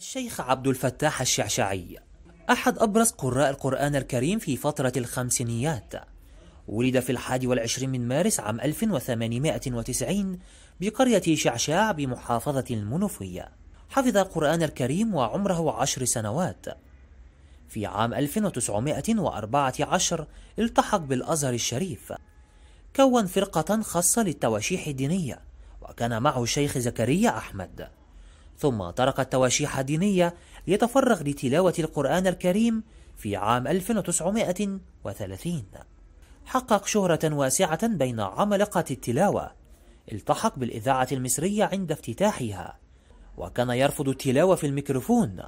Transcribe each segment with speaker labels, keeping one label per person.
Speaker 1: الشيخ عبد الفتاح الشعشعي أحد أبرز قراء القرآن الكريم في فترة الخمسينيات ولد في الحادي والعشرين من مارس عام 1890 بقرية شعشاع بمحافظة المنوفية حفظ القرآن الكريم وعمره عشر سنوات في عام 1914 التحق بالأزهر الشريف كون فرقة خاصة للتواشيح الدينية وكان معه الشيخ زكريا أحمد ثم ترك التواشيح الدينية ليتفرغ لتلاوة القرآن الكريم في عام 1930 حقق شهرة واسعة بين عمالقة التلاوة التحق بالإذاعة المصرية عند افتتاحها وكان يرفض التلاوة في الميكروفون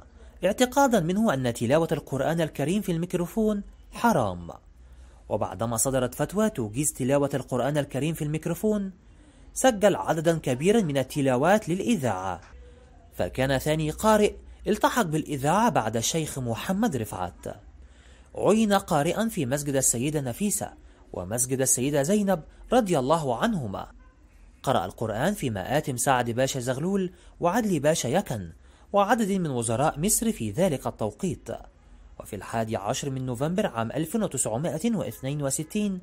Speaker 1: اعتقادا منه أن تلاوة القرآن الكريم في الميكروفون حرام وبعدما صدرت فتوى توجيز تلاوة القرآن الكريم في الميكروفون سجل عددا كبيرا من التلاوات للإذاعة فكان ثاني قارئ التحق بالإذاعة بعد الشيخ محمد رفعت عين قارئا في مسجد السيدة نفيسة ومسجد السيدة زينب رضي الله عنهما قرأ القرآن في مآتم سعد باشا زغلول وعدلي باشا يكن وعدد من وزراء مصر في ذلك التوقيت وفي الحادي عشر من نوفمبر عام 1962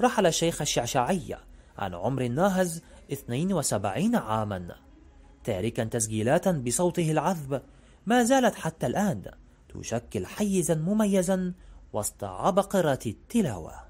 Speaker 1: رحل الشيخ الشعشعي عن عمر ناهز 72 عاماً تاركا تسجيلات بصوته العذب ما زالت حتى الآن تشكل حيزا مميزا وسط عبقرة التلاوة